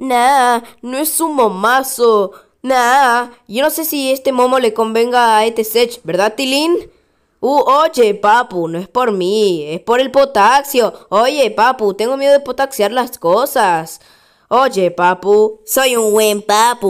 Nah, no es un momazo. Nah, yo no sé si este momo le convenga a este Sech, ¿verdad, Tilín? Uh, oye, papu, no es por mí, es por el potaxio. Oye, papu, tengo miedo de potaxiar las cosas. Oye, papu, soy un buen papu.